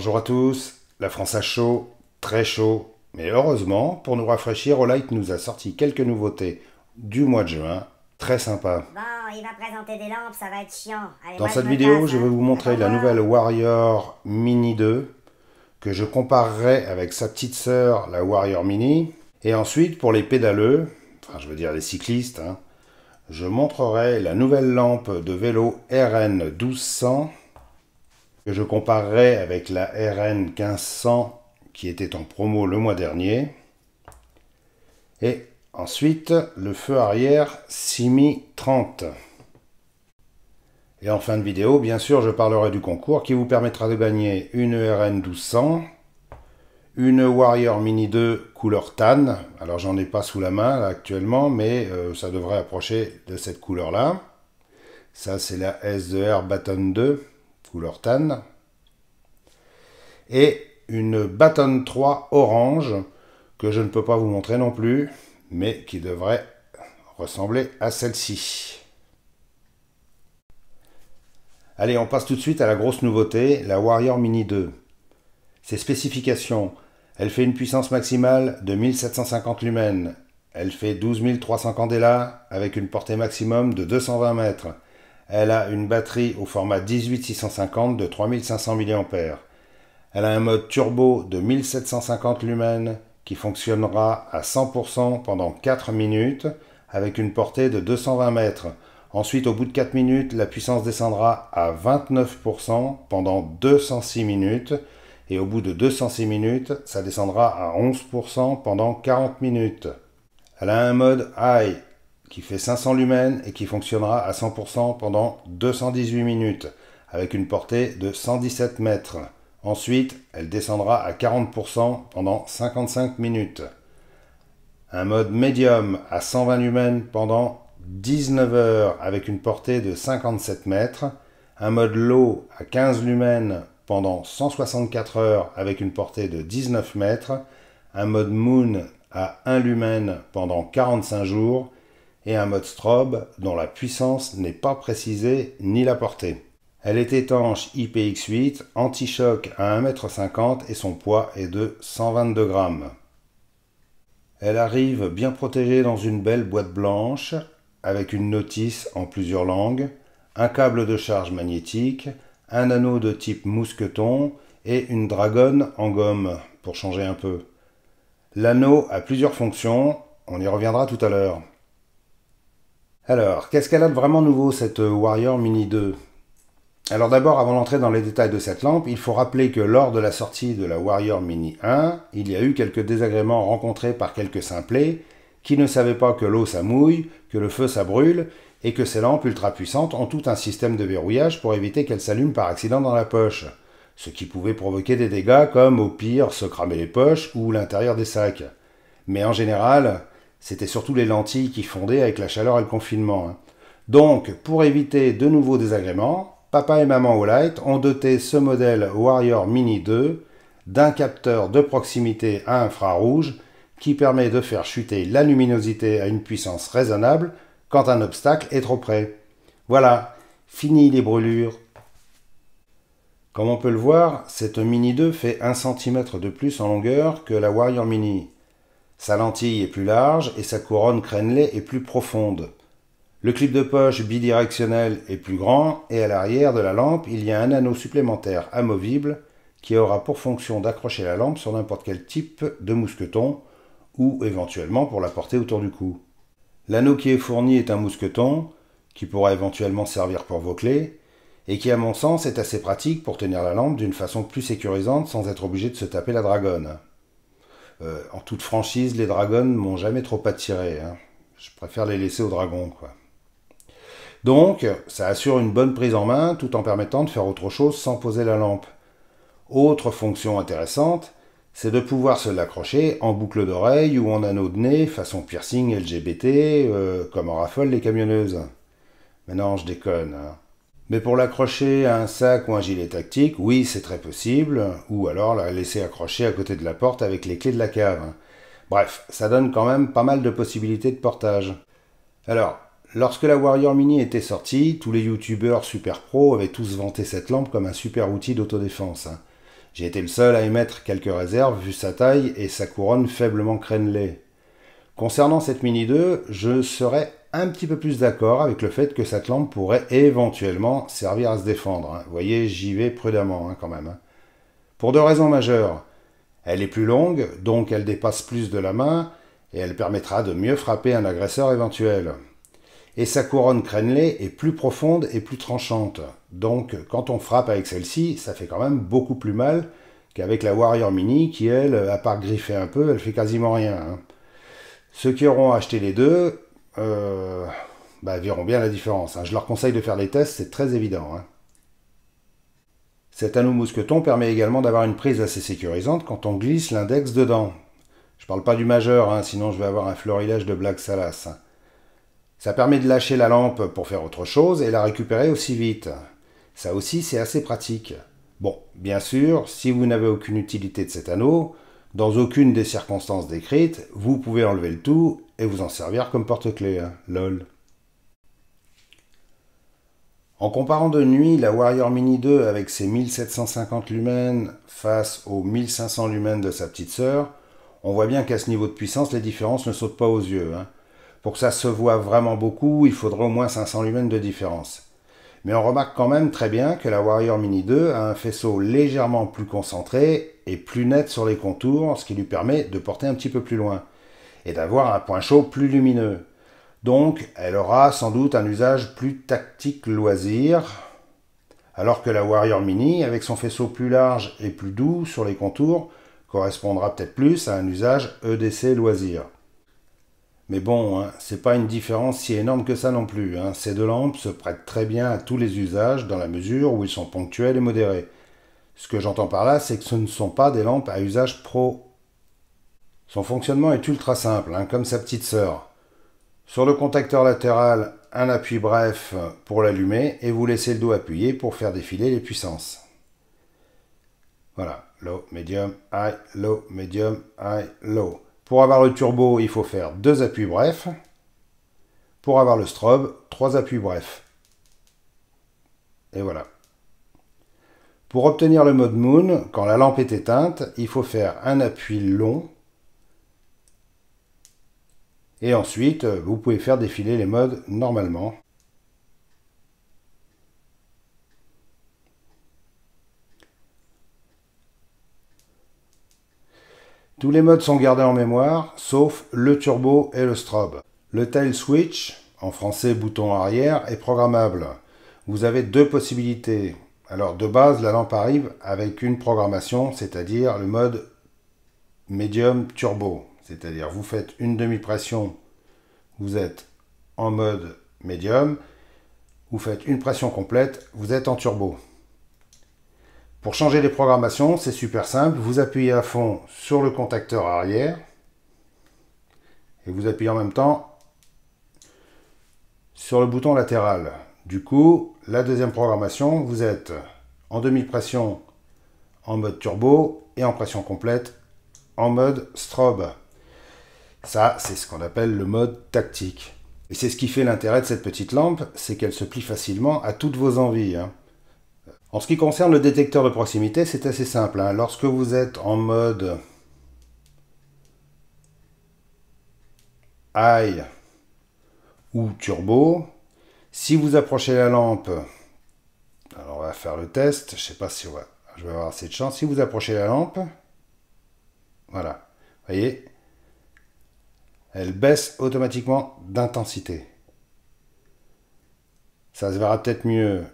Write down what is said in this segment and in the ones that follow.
Bonjour à tous, la France a chaud, très chaud, mais heureusement, pour nous rafraîchir, Olight nous a sorti quelques nouveautés du mois de juin, très sympa. Bon, il va présenter des lampes, ça va être chiant. Dans cette vidéo, je hein. vais vous montrer la nouvelle Warrior Mini 2, que je comparerai avec sa petite sœur, la Warrior Mini. Et ensuite, pour les pédaleux, enfin je veux dire les cyclistes, hein, je montrerai la nouvelle lampe de vélo RN 1200 je comparerai avec la RN 1500 qui était en promo le mois dernier. Et ensuite, le feu arrière Simi 30. Et en fin de vidéo, bien sûr, je parlerai du concours qui vous permettra de gagner une RN 1200, une Warrior Mini 2 couleur tan. Alors j'en ai pas sous la main actuellement, mais euh, ça devrait approcher de cette couleur-là. Ça, c'est la S2R Baton 2 couleur tan, et une Baton 3 orange, que je ne peux pas vous montrer non plus, mais qui devrait ressembler à celle-ci. Allez, on passe tout de suite à la grosse nouveauté, la Warrior Mini 2. Ses spécifications, elle fait une puissance maximale de 1750 lumens, elle fait 12300 300 candela avec une portée maximum de 220 mètres, elle a une batterie au format 18650 de 3500 mAh. Elle a un mode turbo de 1750 lumens qui fonctionnera à 100% pendant 4 minutes avec une portée de 220 mètres. Ensuite, au bout de 4 minutes, la puissance descendra à 29% pendant 206 minutes. Et au bout de 206 minutes, ça descendra à 11% pendant 40 minutes. Elle a un mode high qui fait 500 lumens et qui fonctionnera à 100% pendant 218 minutes, avec une portée de 117 mètres. Ensuite, elle descendra à 40% pendant 55 minutes. Un mode médium à 120 lumens pendant 19 heures avec une portée de 57 mètres. Un mode low à 15 lumens pendant 164 heures avec une portée de 19 mètres. Un mode moon à 1 lumen pendant 45 jours un mode strobe dont la puissance n'est pas précisée ni la portée. Elle est étanche IPX8, anti-choc à 1m50 et son poids est de 122 grammes. Elle arrive bien protégée dans une belle boîte blanche avec une notice en plusieurs langues, un câble de charge magnétique, un anneau de type mousqueton et une dragonne en gomme pour changer un peu. L'anneau a plusieurs fonctions, on y reviendra tout à l'heure. Alors, qu'est-ce qu'elle a de vraiment nouveau cette euh, Warrior Mini 2 Alors d'abord, avant d'entrer dans les détails de cette lampe, il faut rappeler que lors de la sortie de la Warrior Mini 1, il y a eu quelques désagréments rencontrés par quelques simplés qui ne savaient pas que l'eau ça mouille, que le feu ça brûle, et que ces lampes ultra puissantes ont tout un système de verrouillage pour éviter qu'elles s'allument par accident dans la poche, ce qui pouvait provoquer des dégâts comme au pire se cramer les poches ou l'intérieur des sacs. Mais en général, c'était surtout les lentilles qui fondaient avec la chaleur et le confinement. Hein. Donc, pour éviter de nouveaux désagréments, papa et maman Olight ont doté ce modèle Warrior Mini 2 d'un capteur de proximité à infrarouge qui permet de faire chuter la luminosité à une puissance raisonnable quand un obstacle est trop près. Voilà, fini les brûlures. Comme on peut le voir, cette Mini 2 fait 1 cm de plus en longueur que la Warrior Mini, sa lentille est plus large et sa couronne crénelée est plus profonde. Le clip de poche bidirectionnel est plus grand et à l'arrière de la lampe, il y a un anneau supplémentaire amovible qui aura pour fonction d'accrocher la lampe sur n'importe quel type de mousqueton ou éventuellement pour la porter autour du cou. L'anneau qui est fourni est un mousqueton qui pourra éventuellement servir pour vos clés et qui à mon sens est assez pratique pour tenir la lampe d'une façon plus sécurisante sans être obligé de se taper la dragonne. Euh, en toute franchise, les dragons m'ont jamais trop attiré. Hein. Je préfère les laisser aux dragons, quoi. Donc, ça assure une bonne prise en main tout en permettant de faire autre chose sans poser la lampe. Autre fonction intéressante, c'est de pouvoir se l'accrocher en boucle d'oreille ou en anneau de nez, façon piercing LGBT, euh, comme en raffolent les camionneuses. Mais je déconne. Hein. Mais pour l'accrocher à un sac ou un gilet tactique, oui, c'est très possible, ou alors la laisser accrocher à côté de la porte avec les clés de la cave. Bref, ça donne quand même pas mal de possibilités de portage. Alors, lorsque la Warrior Mini était sortie, tous les youtubeurs super pro avaient tous vanté cette lampe comme un super outil d'autodéfense. J'ai été le seul à émettre quelques réserves vu sa taille et sa couronne faiblement crénelée. Concernant cette Mini 2, je serais un petit peu plus d'accord avec le fait que cette lampe pourrait éventuellement servir à se défendre. Hein. Vous voyez, j'y vais prudemment hein, quand même. Hein. Pour deux raisons majeures. Elle est plus longue, donc elle dépasse plus de la main, et elle permettra de mieux frapper un agresseur éventuel. Et sa couronne crénelée est plus profonde et plus tranchante. Donc quand on frappe avec celle-ci, ça fait quand même beaucoup plus mal qu'avec la Warrior Mini qui, elle, à part griffer un peu, elle fait quasiment rien. Ceux qui auront acheté les deux euh, bah, verront bien la différence. Hein. Je leur conseille de faire les tests, c'est très évident. Hein. Cet anneau mousqueton permet également d'avoir une prise assez sécurisante quand on glisse l'index dedans. Je parle pas du majeur, hein, sinon je vais avoir un florilège de blagues salaces. Ça permet de lâcher la lampe pour faire autre chose et la récupérer aussi vite. Ça aussi, c'est assez pratique. Bon, bien sûr, si vous n'avez aucune utilité de cet anneau, dans aucune des circonstances décrites, vous pouvez enlever le tout et vous en servir comme porte-clé. Hein, LOL. En comparant de nuit la Warrior Mini 2 avec ses 1750 lumens face aux 1500 lumens de sa petite sœur, on voit bien qu'à ce niveau de puissance, les différences ne sautent pas aux yeux. Hein. Pour que ça se voit vraiment beaucoup, il faudra au moins 500 lumens de différence. Mais on remarque quand même très bien que la Warrior Mini 2 a un faisceau légèrement plus concentré et plus net sur les contours, ce qui lui permet de porter un petit peu plus loin et d'avoir un point chaud plus lumineux. Donc elle aura sans doute un usage plus tactique loisir, alors que la Warrior Mini, avec son faisceau plus large et plus doux sur les contours, correspondra peut-être plus à un usage EDC loisir. Mais bon, ce hein, c'est pas une différence si énorme que ça non plus. Hein. Ces deux lampes se prêtent très bien à tous les usages dans la mesure où ils sont ponctuels et modérés. Ce que j'entends par là, c'est que ce ne sont pas des lampes à usage pro. Son fonctionnement est ultra simple, hein, comme sa petite sœur. Sur le contacteur latéral, un appui bref pour l'allumer et vous laissez le dos appuyé pour faire défiler les puissances. Voilà, low, medium, high, low, medium, high, low. Pour avoir le turbo, il faut faire deux appuis brefs. Pour avoir le strobe, trois appuis brefs. Et voilà. Pour obtenir le mode Moon, quand la lampe est éteinte, il faut faire un appui long. Et ensuite, euh, vous pouvez faire défiler les modes normalement. Tous les modes sont gardés en mémoire, sauf le turbo et le strobe. Le tail switch, en français bouton arrière, est programmable. Vous avez deux possibilités. Alors de base, la lampe arrive avec une programmation, c'est-à-dire le mode medium turbo. C'est-à-dire vous faites une demi-pression, vous êtes en mode medium. Vous faites une pression complète, vous êtes en turbo. Pour changer les programmations, c'est super simple. Vous appuyez à fond sur le contacteur arrière et vous appuyez en même temps sur le bouton latéral. Du coup, la deuxième programmation, vous êtes en demi-pression en mode turbo et en pression complète en mode strobe. Ça, c'est ce qu'on appelle le mode tactique. Et c'est ce qui fait l'intérêt de cette petite lampe, c'est qu'elle se plie facilement à toutes vos envies. Hein. En ce qui concerne le détecteur de proximité, c'est assez simple. Hein. Lorsque vous êtes en mode High ou Turbo, si vous approchez la lampe, alors on va faire le test, je sais pas si je vais avoir assez de chance. Si vous approchez la lampe, voilà, vous voyez, elle baisse automatiquement d'intensité. Ça se verra peut-être mieux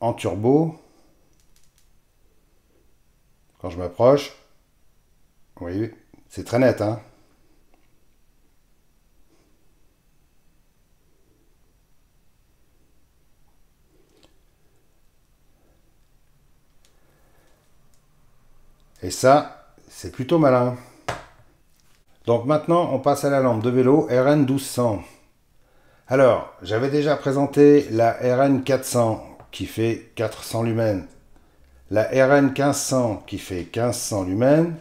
en turbo, je m'approche, vous c'est très net, hein. Et ça, c'est plutôt malin. Donc maintenant, on passe à la lampe de vélo RN 1200. Alors, j'avais déjà présenté la RN 400 qui fait 400 lumens la RN 1500 qui fait 1500 lumens,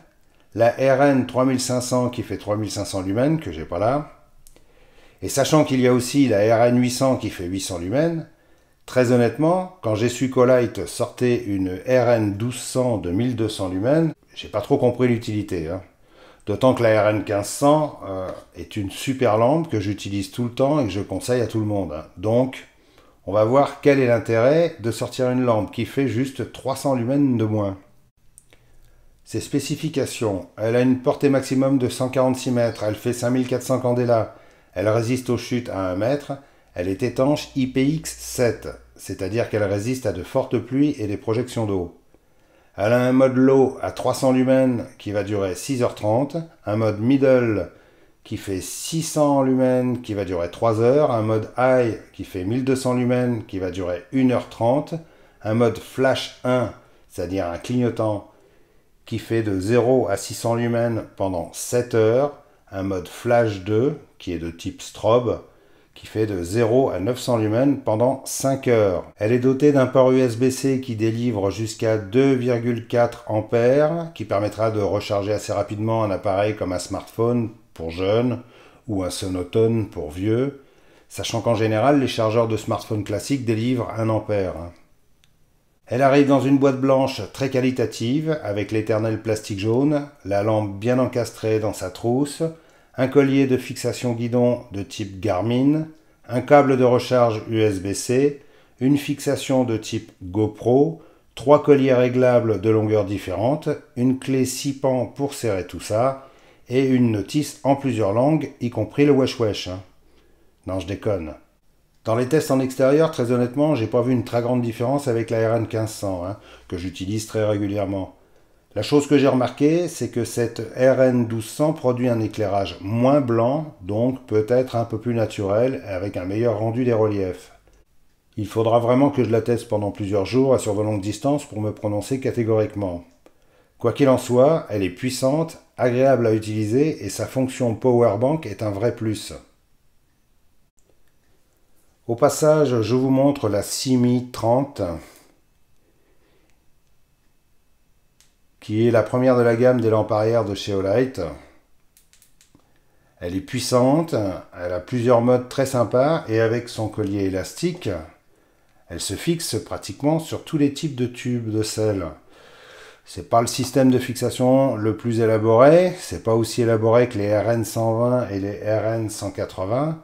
la RN 3500 qui fait 3500 lumens, que j'ai pas là, et sachant qu'il y a aussi la RN 800 qui fait 800 lumens, très honnêtement, quand j'ai su qu'Olight sortait une RN 1200 de 1200 lumens, j'ai pas trop compris l'utilité. Hein. D'autant que la RN 1500 euh, est une super lampe que j'utilise tout le temps et que je conseille à tout le monde. Hein. Donc, on va voir quel est l'intérêt de sortir une lampe qui fait juste 300 lumens de moins. Ses spécifications. Elle a une portée maximum de 146 mètres, elle fait 5400 candélas, elle résiste aux chutes à 1 mètre, elle est étanche IPX7, c'est-à-dire qu'elle résiste à de fortes pluies et des projections d'eau. Elle a un mode low à 300 lumens qui va durer 6h30, un mode middle qui fait 600 lumens, qui va durer 3 heures, un mode high qui fait 1200 lumens, qui va durer 1h30, un mode flash 1, c'est-à-dire un clignotant, qui fait de 0 à 600 lumens pendant 7 heures, un mode flash 2, qui est de type strobe, qui fait de 0 à 900 lumens pendant 5 heures. Elle est dotée d'un port USB-C qui délivre jusqu'à 2,4 ampères, qui permettra de recharger assez rapidement un appareil comme un smartphone pour jeunes ou un sonotone pour vieux, sachant qu'en général les chargeurs de smartphones classiques délivrent 1 ampère. Hein. Elle arrive dans une boîte blanche très qualitative avec l'éternel plastique jaune, la lampe bien encastrée dans sa trousse, un collier de fixation guidon de type Garmin, un câble de recharge USB-C, une fixation de type GoPro, trois colliers réglables de longueurs différentes, une clé 6 pans pour serrer tout ça, et une notice en plusieurs langues, y compris le wesh wesh. Hein. Non, je déconne. Dans les tests en extérieur, très honnêtement, j'ai pas vu une très grande différence avec la RN 1500, hein, que j'utilise très régulièrement. La chose que j'ai remarqué, c'est que cette RN 1200 produit un éclairage moins blanc, donc peut-être un peu plus naturel, avec un meilleur rendu des reliefs. Il faudra vraiment que je la teste pendant plusieurs jours à sur de longues distances pour me prononcer catégoriquement. Quoi qu'il en soit, elle est puissante, agréable à utiliser et sa fonction power bank est un vrai plus. Au passage, je vous montre la Simi 30 qui est la première de la gamme des lampes arrière de chez Olight. Elle est puissante, elle a plusieurs modes très sympas et avec son collier élastique, elle se fixe pratiquement sur tous les types de tubes de sel. C'est pas le système de fixation le plus élaboré, c'est pas aussi élaboré que les RN 120 et les RN 180,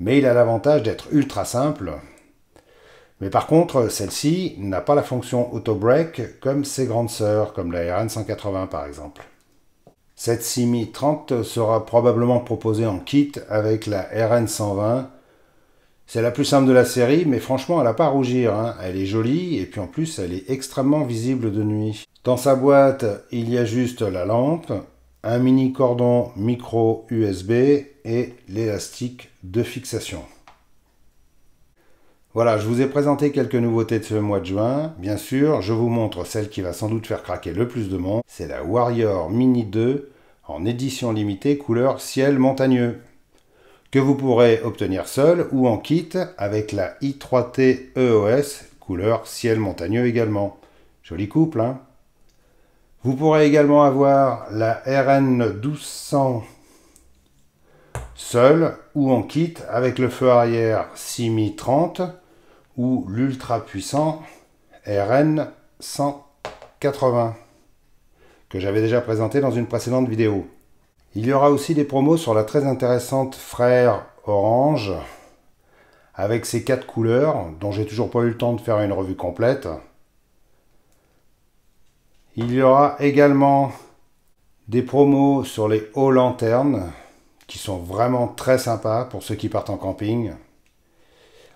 mais il a l'avantage d'être ultra simple. Mais par contre, celle-ci n'a pas la fonction auto-break comme ses grandes sœurs, comme la RN 180 par exemple. Cette Simi 30 sera probablement proposée en kit avec la RN 120 c'est la plus simple de la série, mais franchement, elle n'a pas à rougir. Hein. Elle est jolie, et puis en plus, elle est extrêmement visible de nuit. Dans sa boîte, il y a juste la lampe, un mini cordon micro USB et l'élastique de fixation. Voilà, je vous ai présenté quelques nouveautés de ce mois de juin. Bien sûr, je vous montre celle qui va sans doute faire craquer le plus de monde. C'est la Warrior Mini 2 en édition limitée couleur ciel montagneux que vous pourrez obtenir seul ou en kit avec la i3T EOS couleur ciel montagneux également. Joli couple, hein Vous pourrez également avoir la RN 1200 seul ou en kit avec le feu arrière CMI30 ou l'ultra puissant RN 180 que j'avais déjà présenté dans une précédente vidéo. Il y aura aussi des promos sur la très intéressante Frère Orange avec ses quatre couleurs dont j'ai toujours pas eu le temps de faire une revue complète. Il y aura également des promos sur les hauts lanternes qui sont vraiment très sympas pour ceux qui partent en camping.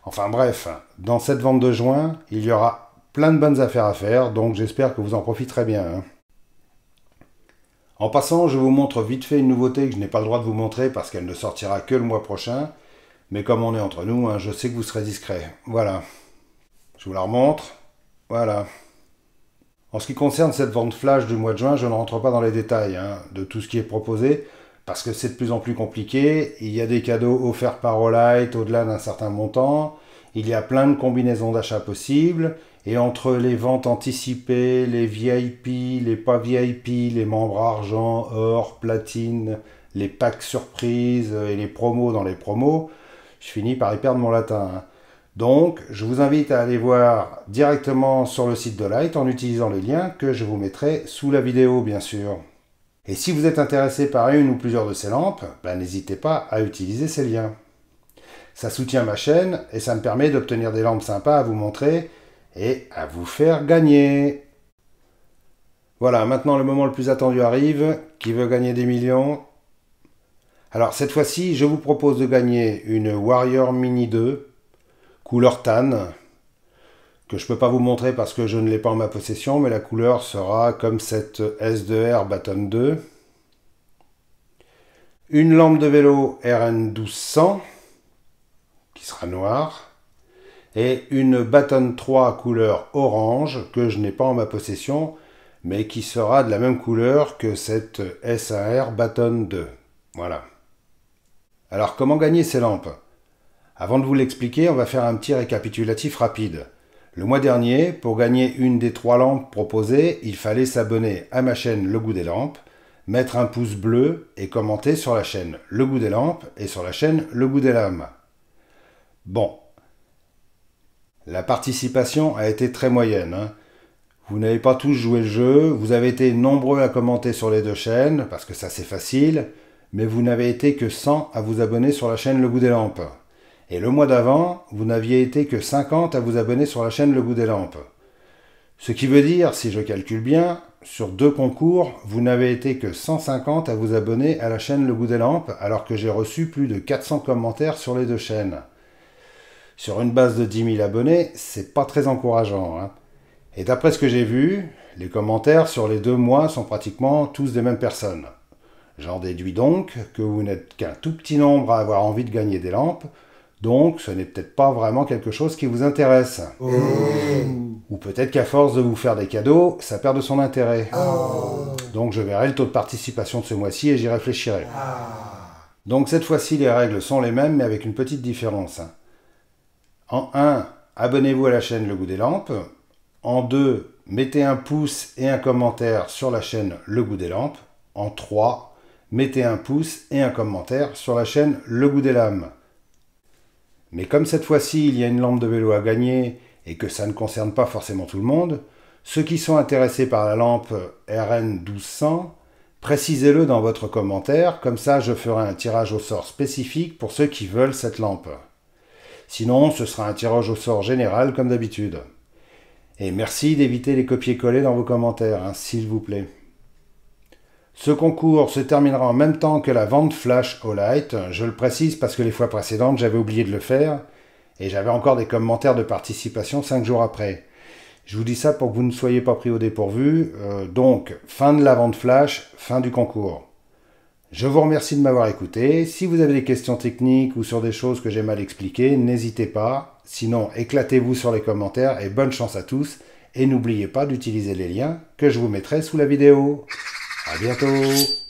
Enfin bref, dans cette vente de juin, il y aura plein de bonnes affaires à faire, donc j'espère que vous en profiterez bien. Hein. En passant, je vous montre vite fait une nouveauté que je n'ai pas le droit de vous montrer parce qu'elle ne sortira que le mois prochain. Mais comme on est entre nous, hein, je sais que vous serez discret. Voilà. Je vous la remontre. Voilà. En ce qui concerne cette vente flash du mois de juin, je ne rentre pas dans les détails hein, de tout ce qui est proposé parce que c'est de plus en plus compliqué. Il y a des cadeaux offerts par Olight au-delà d'un certain montant. Il y a plein de combinaisons d'achats possibles. Et entre les ventes anticipées, les VIP, les pas VIP, les membres argent, or, platine, les packs surprises et les promos dans les promos, je finis par y perdre mon latin. Hein. Donc, je vous invite à aller voir directement sur le site de Light en utilisant les liens que je vous mettrai sous la vidéo, bien sûr. Et si vous êtes intéressé par une ou plusieurs de ces lampes, ben, n'hésitez pas à utiliser ces liens. Ça soutient ma chaîne et ça me permet d'obtenir des lampes sympas à vous montrer et à vous faire gagner. Voilà, maintenant le moment le plus attendu arrive. Qui veut gagner des millions Alors cette fois-ci, je vous propose de gagner une Warrior Mini 2, couleur tan, que je ne peux pas vous montrer parce que je ne l'ai pas en ma possession, mais la couleur sera comme cette S2R Baton 2. Une lampe de vélo RN1200, qui sera noire et une Baton 3 couleur orange que je n'ai pas en ma possession, mais qui sera de la même couleur que cette SAR Baton 2. Voilà. Alors comment gagner ces lampes Avant de vous l'expliquer, on va faire un petit récapitulatif rapide. Le mois dernier, pour gagner une des trois lampes proposées, il fallait s'abonner à ma chaîne Le Goût des Lampes, mettre un pouce bleu et commenter sur la chaîne Le Goût des Lampes et sur la chaîne Le Goût des Lames. Bon, la participation a été très moyenne. Hein. Vous n'avez pas tous joué le jeu, vous avez été nombreux à commenter sur les deux chaînes, parce que ça c'est facile, mais vous n'avez été que 100 à vous abonner sur la chaîne Le Goût des Lampes. Et le mois d'avant, vous n'aviez été que 50 à vous abonner sur la chaîne Le Goût des Lampes. Ce qui veut dire, si je calcule bien, sur deux concours, vous n'avez été que 150 à vous abonner à la chaîne Le Goût des Lampes, alors que j'ai reçu plus de 400 commentaires sur les deux chaînes. Sur une base de 10 000 abonnés, c'est pas très encourageant. Hein. Et d'après ce que j'ai vu, les commentaires sur les deux mois sont pratiquement tous des mêmes personnes. J'en déduis donc que vous n'êtes qu'un tout petit nombre à avoir envie de gagner des lampes, donc ce n'est peut-être pas vraiment quelque chose qui vous intéresse. Oh. Ou peut-être qu'à force de vous faire des cadeaux, ça perd de son intérêt. Oh. Donc je verrai le taux de participation de ce mois-ci et j'y réfléchirai. Ah. Donc cette fois-ci les règles sont les mêmes mais avec une petite différence. Hein. En 1, abonnez-vous à la chaîne Le Goût des Lampes. En 2, mettez un pouce et un commentaire sur la chaîne Le Goût des Lampes. En 3, mettez un pouce et un commentaire sur la chaîne Le Goût des Lames. Mais comme cette fois-ci il y a une lampe de vélo à gagner et que ça ne concerne pas forcément tout le monde, ceux qui sont intéressés par la lampe RN 1200, précisez-le dans votre commentaire, comme ça je ferai un tirage au sort spécifique pour ceux qui veulent cette lampe. Sinon, ce sera un tirage au sort général comme d'habitude. Et merci d'éviter les copier-coller dans vos commentaires, hein, s'il vous plaît. Ce concours se terminera en même temps que la vente flash au light. Je le précise parce que les fois précédentes, j'avais oublié de le faire et j'avais encore des commentaires de participation 5 jours après. Je vous dis ça pour que vous ne soyez pas pris au dépourvu. Euh, donc, fin de la vente flash, fin du concours. Je vous remercie de m'avoir écouté. Si vous avez des questions techniques ou sur des choses que j'ai mal expliquées, n'hésitez pas. Sinon, éclatez-vous sur les commentaires et bonne chance à tous. Et n'oubliez pas d'utiliser les liens que je vous mettrai sous la vidéo. A bientôt